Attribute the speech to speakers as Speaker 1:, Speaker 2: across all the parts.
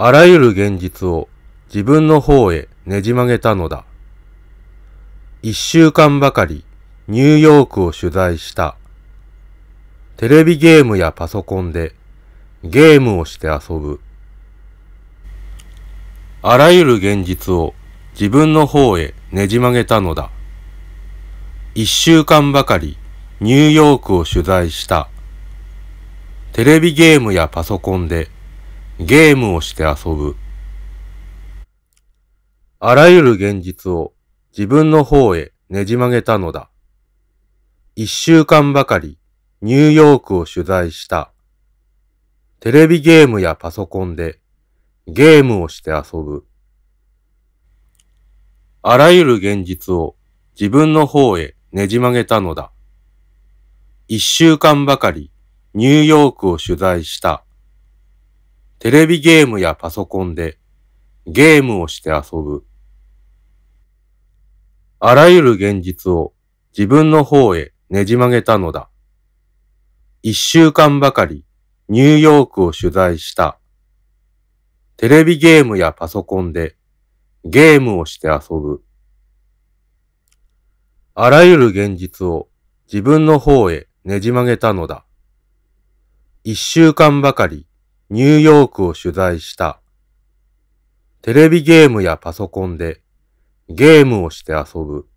Speaker 1: あらゆる現実を自分の方へねじ曲げたのだ。一週間ばかりニューヨークを取材した。テレビゲームやパソコンでゲームをして遊ぶ。あらゆる現実を自分の方へねじ曲げたのだ。一週間ばかりニューヨークを取材した。テレビゲームやパソコンでゲームをして遊ぶ。あらゆる現実を自分の方へねじ曲げたのだ。一週間ばかりニューヨークを取材した。テレビゲームやパソコンでゲームをして遊ぶ。あらゆる現実を自分の方へねじ曲げたのだ。一週間ばかりニューヨークを取材した。テレビゲームやパソコンでゲームをして遊ぶ。あらゆる現実を自分の方へねじ曲げたのだ。一週間ばかりニューヨークを取材した。テレビゲームやパソコンでゲームをして遊ぶ。あらゆる現実を自分の方へねじ曲げたのだ。一週間ばかりニューヨークを取材した。テレビゲームやパソコンでゲームをして遊ぶ。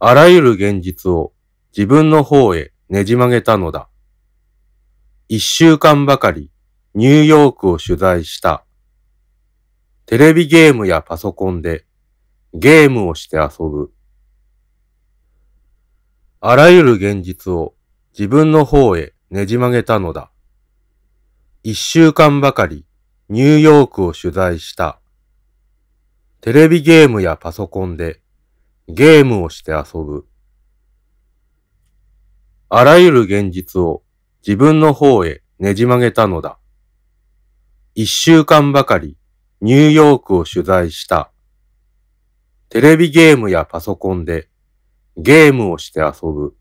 Speaker 1: あらゆる現実を自分の方へねじ曲げたのだ。一週間ばかりニューヨークを取材した。テレビゲームやパソコンでゲームをして遊ぶ。あらゆる現実を自分の方へねじ曲げたのだ。一週間ばかりニューヨークを取材した。テレビゲームやパソコンでゲームをして遊ぶ。あらゆる現実を自分の方へねじ曲げたのだ。一週間ばかりニューヨークを取材した。テレビゲームやパソコンでゲームをして遊ぶ。